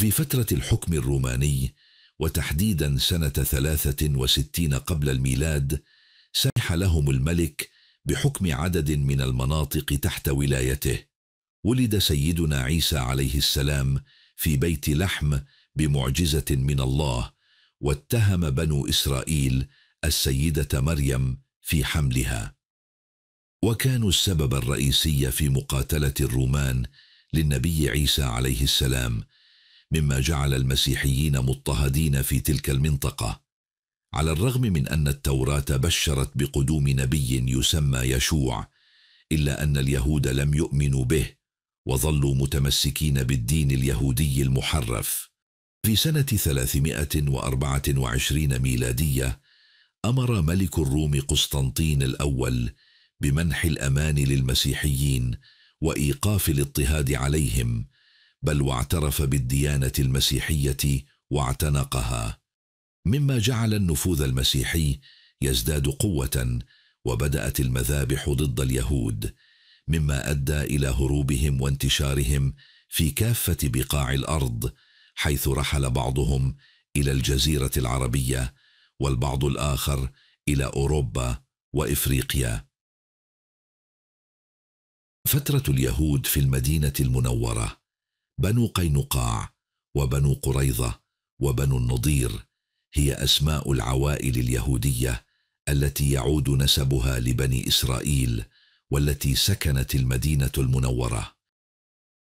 في فترة الحكم الروماني وتحديدا سنة 63 قبل الميلاد سمح لهم الملك بحكم عدد من المناطق تحت ولايته ولد سيدنا عيسى عليه السلام في بيت لحم بمعجزة من الله واتهم بنو إسرائيل السيدة مريم في حملها وكانوا السبب الرئيسي في مقاتلة الرومان للنبي عيسى عليه السلام مما جعل المسيحيين مضطهدين في تلك المنطقه على الرغم من ان التوراه بشرت بقدوم نبي يسمى يشوع الا ان اليهود لم يؤمنوا به وظلوا متمسكين بالدين اليهودي المحرف في سنة 324 ميلادية أمر ملك الروم قسطنطين الأول بمنح الأمان للمسيحيين وإيقاف الاضطهاد عليهم بل واعترف بالديانه المسيحيه واعتنقها مما جعل النفوذ المسيحي يزداد قوه وبدات المذابح ضد اليهود مما ادى الى هروبهم وانتشارهم في كافه بقاع الارض حيث رحل بعضهم الى الجزيره العربيه والبعض الاخر الى اوروبا وافريقيا فتره اليهود في المدينه المنوره بنو قينقاع وبنو قريظه وبنو النضير هي اسماء العوائل اليهوديه التي يعود نسبها لبني اسرائيل والتي سكنت المدينه المنوره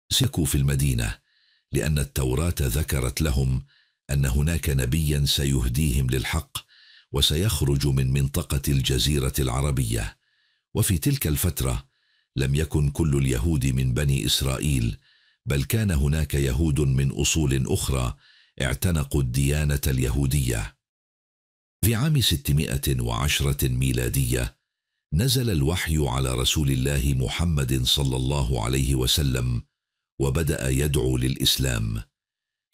سكوا في المدينه لان التوراه ذكرت لهم ان هناك نبيا سيهديهم للحق وسيخرج من منطقه الجزيره العربيه وفي تلك الفتره لم يكن كل اليهود من بني اسرائيل بل كان هناك يهود من أصول أخرى اعتنقوا الديانة اليهودية في عام 610 ميلادية نزل الوحي على رسول الله محمد صلى الله عليه وسلم وبدأ يدعو للإسلام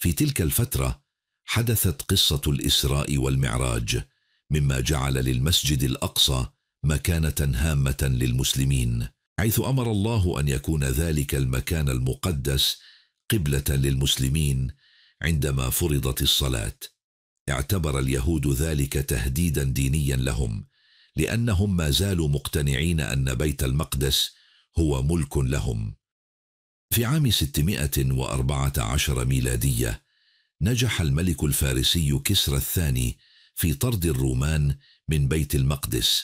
في تلك الفترة حدثت قصة الإسراء والمعراج مما جعل للمسجد الأقصى مكانة هامة للمسلمين حيث امر الله ان يكون ذلك المكان المقدس قبله للمسلمين عندما فرضت الصلاه اعتبر اليهود ذلك تهديدا دينيا لهم لانهم ما زالوا مقتنعين ان بيت المقدس هو ملك لهم في عام 614 ميلادية نجح الملك الفارسي كسرى الثاني في طرد الرومان من بيت المقدس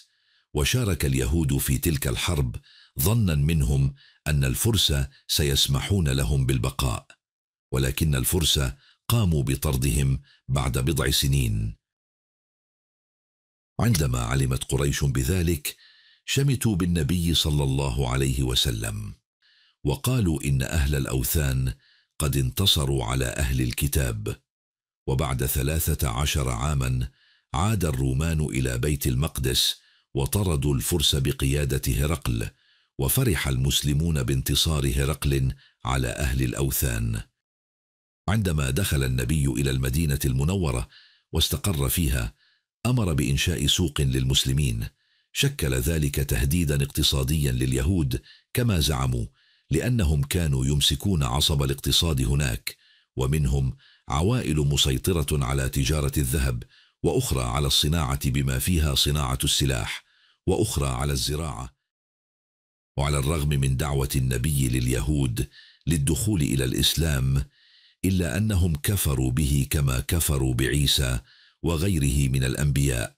وشارك اليهود في تلك الحرب ظنا منهم ان الفرس سيسمحون لهم بالبقاء ولكن الفرس قاموا بطردهم بعد بضع سنين عندما علمت قريش بذلك شمتوا بالنبي صلى الله عليه وسلم وقالوا ان اهل الاوثان قد انتصروا على اهل الكتاب وبعد ثلاثه عشر عاما عاد الرومان الى بيت المقدس وطردوا الفرس بقيادة هرقل وفرح المسلمون بانتصار هرقل على أهل الأوثان عندما دخل النبي إلى المدينة المنورة واستقر فيها أمر بإنشاء سوق للمسلمين شكل ذلك تهديدا اقتصاديا لليهود كما زعموا لأنهم كانوا يمسكون عصب الاقتصاد هناك ومنهم عوائل مسيطرة على تجارة الذهب وأخرى على الصناعة بما فيها صناعة السلاح وأخرى على الزراعة وعلى الرغم من دعوة النبي لليهود للدخول إلى الإسلام إلا أنهم كفروا به كما كفروا بعيسى وغيره من الأنبياء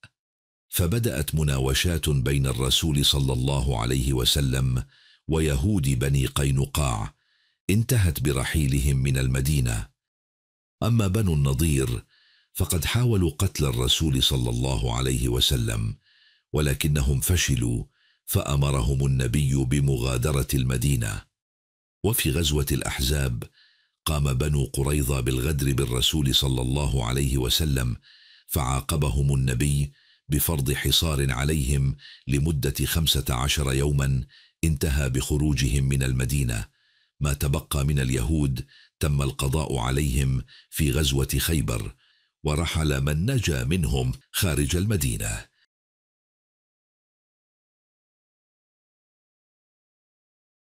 فبدأت مناوشات بين الرسول صلى الله عليه وسلم ويهود بني قينقاع انتهت برحيلهم من المدينة أما بنو النضير فقد حاولوا قتل الرسول صلى الله عليه وسلم ولكنهم فشلوا فامرهم النبي بمغادره المدينه وفي غزوه الاحزاب قام بنو قريظه بالغدر بالرسول صلى الله عليه وسلم فعاقبهم النبي بفرض حصار عليهم لمده خمسه عشر يوما انتهى بخروجهم من المدينه ما تبقى من اليهود تم القضاء عليهم في غزوه خيبر ورحل من نجا منهم خارج المدينه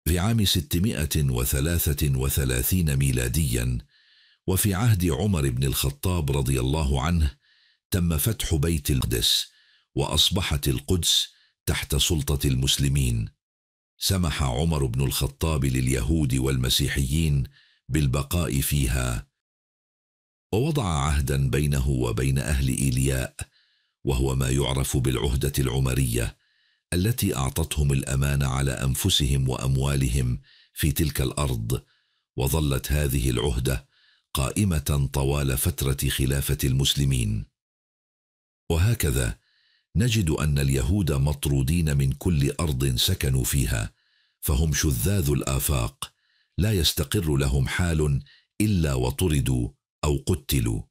في عام 633 ميلاديا وفي عهد عمر بن الخطاب رضي الله عنه تم فتح بيت القدس واصبحت القدس تحت سلطه المسلمين سمح عمر بن الخطاب لليهود والمسيحيين بالبقاء فيها ووضع عهدا بينه وبين أهل إيلياء وهو ما يعرف بالعهدة العمرية التي أعطتهم الأمان على أنفسهم وأموالهم في تلك الأرض وظلت هذه العهدة قائمة طوال فترة خلافة المسلمين وهكذا نجد أن اليهود مطرودين من كل أرض سكنوا فيها فهم شذاذ الآفاق لا يستقر لهم حال إلا وطردوا أو قتلوا